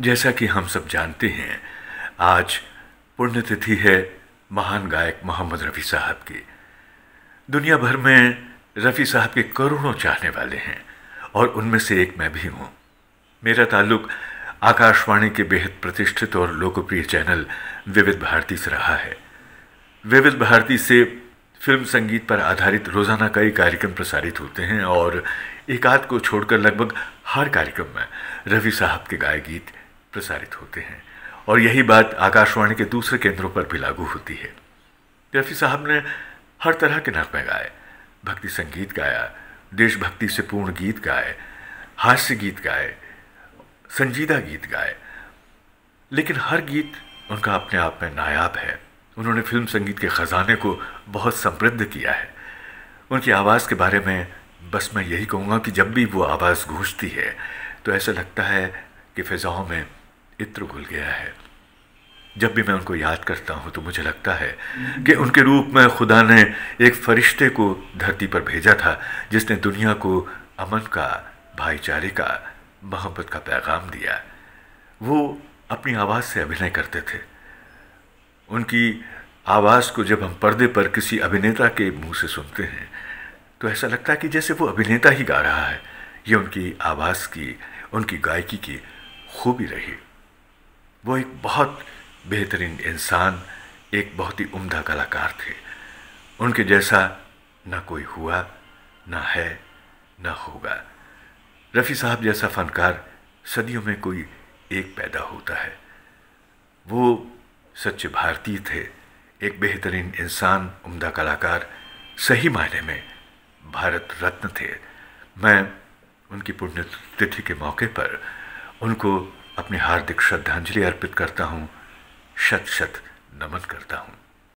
जैसा कि हम सब जानते हैं आज पुण्यतिथि है महान गायक मोहम्मद रफ़ी साहब की दुनिया भर में रफ़ी साहब के करोड़ों चाहने वाले हैं और उनमें से एक मैं भी हूँ मेरा ताल्लुक आकाशवाणी के बेहद प्रतिष्ठित और लोकप्रिय चैनल विविध भारती से रहा है विविध भारती से फिल्म संगीत पर आधारित रोज़ाना कई कार्यक्रम प्रसारित होते हैं और एकाध को छोड़कर लगभग हर कार्यक्रम में रफ़ी साहब के गाय गीत प्रसारित होते हैं और यही बात आकाशवाणी के दूसरे केंद्रों पर भी लागू होती है रफ़ी साहब ने हर तरह के नगमे गाए भक्ति संगीत गाया देशभक्ति से पूर्ण गीत गाए हास्य गीत गाए संजीदा गीत गाए लेकिन हर गीत उनका अपने आप में नायाब है उन्होंने फिल्म संगीत के ख़जाने को बहुत समृद्ध किया है उनकी आवाज़ के बारे में बस मैं यही कहूँगा कि जब भी वो आवाज़ गूंजती है तो ऐसा लगता है कि फ़िज़ाओं में इत्र घुल गया है जब भी मैं उनको याद करता हूँ तो मुझे लगता है कि उनके रूप में खुदा ने एक फरिश्ते को धरती पर भेजा था जिसने दुनिया को अमन का भाईचारे का मोहब्बत का पैगाम दिया वो अपनी आवाज़ से अभिनय करते थे उनकी आवाज़ को जब हम पर्दे पर किसी अभिनेता के मुंह से सुनते हैं तो ऐसा लगता है कि जैसे वो अभिनेता ही गा रहा है ये उनकी आवाज़ की उनकी गायकी की खूबी रही वो एक बहुत बेहतरीन इंसान एक बहुत ही उम्दा कलाकार थे उनके जैसा न कोई हुआ न है ना होगा रफ़ी साहब जैसा फ़नकार सदियों में कोई एक पैदा होता है वो सच्चे भारतीय थे एक बेहतरीन इंसान उम्दा कलाकार सही मायने में भारत रत्न थे मैं उनकी पुण्यतिथि के मौके पर उनको अपनी हार्दिक श्रद्धांजलि अर्पित करता हूँ शत शत नमन करता हूँ